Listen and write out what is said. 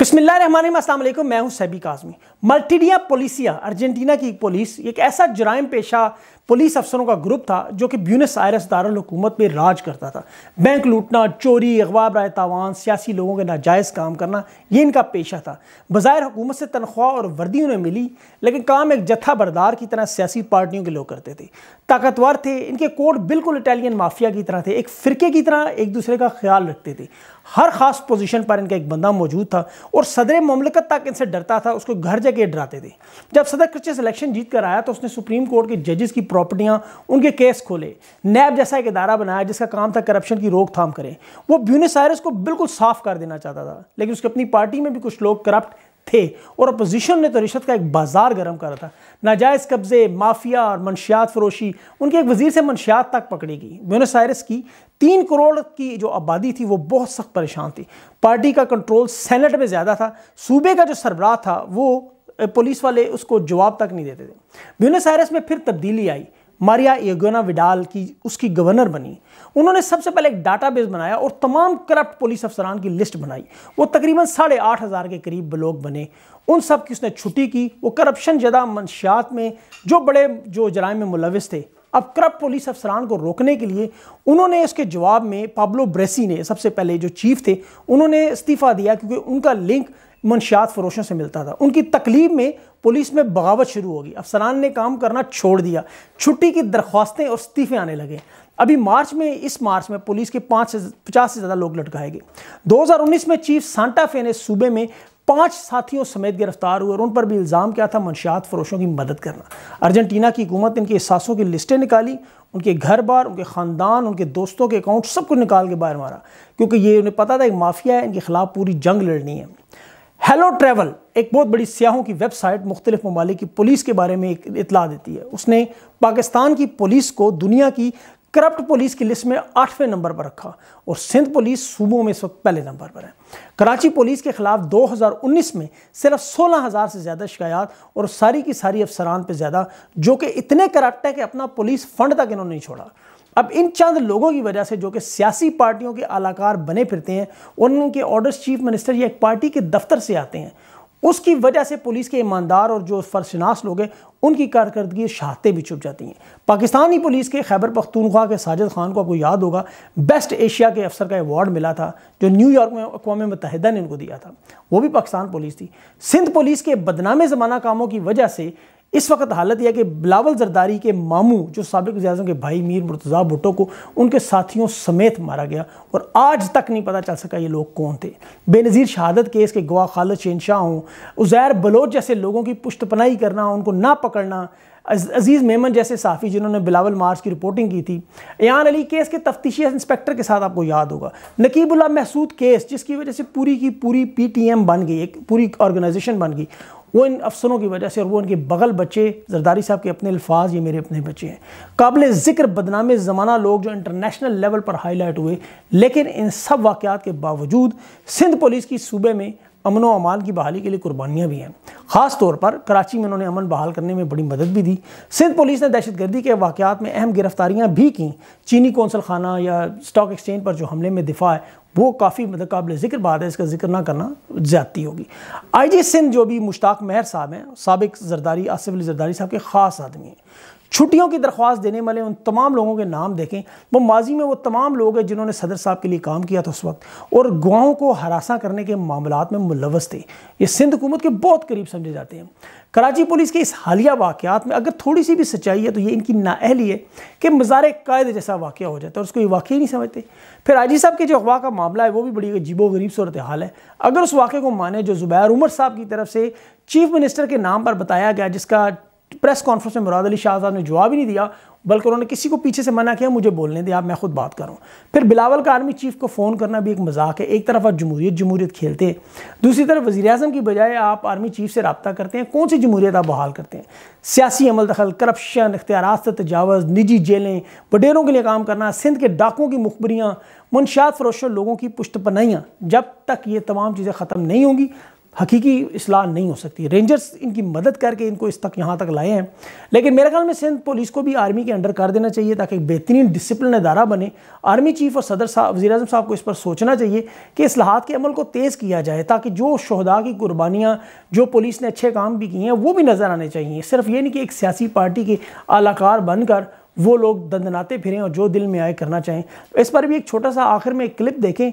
बसमिल्लाम मैं हूं सैबी काजमी मल्टीडिया पोलिसिया अर्जेंटीना की एक पुलिस एक ऐसा जराइम पेशा पुलिस अफसरों का ग्रुप था जो कि ब्यूनस आयरस दारकूमत में राज करता था बैंक लूटना चोरी अखबार राय तावान सियासी लोगों के नाजायज़ काम करना ये इनका पेशा था बाहर हुकूमत से तनख्वाह और वर्दी उन्हें मिली लेकिन काम एक जत्था बरदार की तरह सियासी पार्टियों के लोग करते थे ताकतवर थे इनके कोर्ट बिल्कुल इटालियन माफिया की तरह थे एक फ़िरके की तरह एक दूसरे का ख्याल रखते थे हर खास पोजीशन पर इनका एक बंदा मौजूद था और सदर ममलकत तक इनसे डरता था उसको घर जगह डराते थे जब सदर क्रचस इलेक्शन जीत कर आया तो उसने सुप्रीम कोर्ट के जजेस की प्रॉपर्टियाँ उनके केस खोले नैब जैसा एक इदारा बनाया जिसका काम था करप्शन की रोकथाम करें वो ब्यूनिसायरस को बिल्कुल साफ कर देना चाहता था लेकिन उसकी अपनी पार्टी में भी कुछ लोग करप्ट थे और अपोजिशन ने तो रिश्वत का एक बाजार गर्म करा था नाजायज़ कब्ज़े माफिया और मनशियात फरोशी उनके एक वजीर से मनशियात तक पकड़ी गई ब्यूनस आयरस की तीन करोड़ की जो आबादी थी वो बहुत सख्त परेशान थी पार्टी का कंट्रोल सेनेट में ज़्यादा था सूबे का जो सरबराह था वो पुलिस वाले उसको जवाब तक नहीं देते थे ब्यूनस आयरस में फिर तब्दीली आई मारिया एगोना विडाल की उसकी गवर्नर बनी उन्होंने सबसे पहले एक डाटाबेस बनाया और तमाम करप्ट पुलिस अफसरान की लिस्ट बनाई वो तकरीबन साढ़े आठ हज़ार के करीब लोग बने उन सब की उसने छुट्टी की वो करप्शन जदा मंशियात में जो बड़े जो जराय में मुलविस थे अब करप्ट पुलिस अफसरान को रोकने के लिए उन्होंने उसके जवाब में पाब्लो ब्रेसी ने सबसे पहले जो चीफ थे उन्होंने इस्तीफ़ा दिया क्योंकि उनका लिंक मंशियात फरोशों से मिलता था उनकी तकलीफ में पुलिस में बगावत शुरू होगी अफसरान ने काम करना छोड़ दिया छुट्टी की दरख्वास्तें और इस्तीफे आने लगे अभी मार्च में इस मार्च में पुलिस के पाँच से पचास से ज़्यादा लोग लटकाए गए 2019 में चीफ सांटा फे ने सूबे में पांच साथियों समेत गिरफ्तार हुए और उन पर भी इल्ज़ाम क्या था मनशात फरोशों की मदद करना अर्जेंटीना की हुकूमत इनके सासों की लिस्टें निकाली उनके घर बार उनके ख़ानदान उनके दोस्तों के अकाउंट सब कुछ निकाल के बाहर मारा क्योंकि ये उन्हें पता था एक माफिया है इनके खिलाफ पूरी जंग लड़नी है हेलो ट्रैवल एक बहुत बड़ी सियाहों की वेबसाइट मुख्तलिफ ममालिक की पुलिस के बारे में एक इतला देती है उसने पाकिस्तान की पुलिस को दुनिया की करप्ट पुलिस की लिस्ट में आठवें नंबर पर रखा और सिंध पुलिस सूबों में इस वक्त पहले नंबर पर है कराची पुलिस के खिलाफ 2019 में सिर्फ 16,000 से ज़्यादा शिकायत और सारी की सारी अफसरान पर ज़्यादा जो कि इतने करप्ट है कि अपना पुलिस फंड तक इन्होंने नहीं छोड़ा अब इन चंद लोगों की वजह से जो कि सियासी पार्टियों के आलाकार बने फिरते हैं उनके ऑर्डर्स चीफ मिनिस्टर या एक पार्टी के दफ्तर से आते हैं उसकी वजह से पुलिस के ईमानदार और जो फर्शनास लोग हैं उनकी कारकर्दगी शहादतें भी छुप जाती हैं पाकिस्तानी पुलिस के खैबर पख्तूनख्वा के साजिद खान को आपको याद होगा बेस्ट एशिया के अफसर का अवार्ड मिला था जो न्यूयॉर्क में अकवा मुतहदा ने उनको दिया था वो भी पाकिस्तान पुलिस थी सिंध पुलिस के बदनामे ज़माना कामों की वजह से इस वक्त हालत यह कि बिलावल जरदारी के मामू जो सबक वजी के भाई मीर मुर्तज़ा भुटो को उनके साथियों समेत मारा गया और आज तक नहीं पता चल सका ये लोग कौन थे बेनज़ीर शहादत केस के गवाह खालिद शाह हों उज़ैर बलोच जैसे लोगों की पुश्तपनाई करना उनको ना पकड़ना अजीज़ मेमन जैसे साफ़ी जिन्होंने बिलावल मार्च की रिपोर्टिंग की थी यान अली केस के तफ्तीशी इंस्पेक्टर के साथ आपको याद होगा नकीबुल्ला महसूद केस जिसकी वजह से पूरी की पूरी पी टी एम बन गई एक पूरी ऑर्गेनाइजेशन बन गई वो इन अफसरों की वजह से और वो उनके बगल बच्चे जरदारी साहब के अपने अल्फाज ये मेरे अपने बच्चे हैं काबिल ज़िक्र बदनामे ज़माना लोग जो इंटरनेशनल लेवल पर हाईलाइट हुए लेकिन इन सब वाक़ात के बावजूद सिंध पुलिस की सूबे में अमन व अमान की बहाली के लिए कुर्बानियाँ भी हैं ख़ास तौर पर कराची में उन्होंने अमन बहाल करने में बड़ी मदद भी दी सिंध पुलिस ने दहशत गर्दी के वाक़ात में अहम गिरफ्तारियाँ भी की चीनी कौंसल खाना या स्टॉक एक्सचेंज पर जो हमले में दिफा है वो काफ़ी मतलब काबिल ज़िक्र बात है इसका जिक्र ना करना ज़्यादती होगी आई जी सिंध जो भी मुश्ताक महर साहब हैं सबक जरदारी आसिफ अली जरदारी साहब के ख़ास आदमी हैं छुट्टियों की दरख्वास्त देने वाले उन तमाम लोगों के नाम देखें वो माजी में वो तमाम लोग हैं जिन्होंने सदर साहब के लिए काम किया था उस वक्त और गुआओं को हरासा करने के मामला में मुलवस थे ये सिंध हुकूमत के बहुत करीब समझे जाते हैं कराची पुलिस के इस हालिया वाक़ात में अगर थोड़ी सी भी सच्चाई है तो ये इनकी नाअहली है कि मज़ार कायद जैसा वाक़ हो जाता है उसको ये वाक़ नहीं समझते फिर आजी साहब के जो अगवा का मामला है वो भी बड़ी अजीबो गरीब सूरत हाल है अगर उस वाक़े को माने जो ज़ुबैर उमर साहब की तरफ से चीफ मिनिस्टर के नाम पर बताया गया जिसका प्रेस कॉन्फ्रेंस में मुराद अली शाह ने जवाब ही नहीं दिया बल्कि उन्होंने किसी को पीछे से मना किया मुझे बोलने दिया मैं खुद बात हूँ फिर बिलावल का आर्मी चीफ को फ़ोन करना भी एक मजाक है एक तरफ आप जमूरीत जमूरीत खेलते दूसरी तरफ वजी अजम की बजाय आप आर्मी चीफ से रबता करते हैं कौन सी जमूरीत आप बहाल करते हैं सियासी अमल दखल करप्शन इख्तियार से तजावज़ निजी जेलें बडेरों के लिए काम करना सिंध के डाकों की मुखबरियाँ मुनशात फरोशों लोगों की पुष्ट पनाइयाँ जब तक ये तमाम चीज़ें ख़त्म नहीं होंगी हकीकी असलाह नहीं हो सकती रेंजर्स इनकी मदद करके इनको इस तक यहाँ तक लाए हैं लेकिन मेरे ख्याल में सिंध पुलिस को भी आर्मी के अंडर कर देना चाहिए ताकि एक बेहतरीन डिसिप्लिन अदारा बने आर्मी चीफ और सदर साहब वजी अजम साहब को इस पर सोचना चाहिए कि असलाहत के अमल को तेज़ किया जाए ताकि जो शहदा की कुर्बानियाँ जो पुलिस ने अच्छे काम भी किए हैं वो भी नज़र आने चाहिए सिर्फ ये नहीं कि एक सियासी पार्टी के अलाकार बनकर वो लोग दंदनाते फिरें और जो दिल में आए करना चाहें इस पर भी एक छोटा सा आखिर में एक क्लिप देखें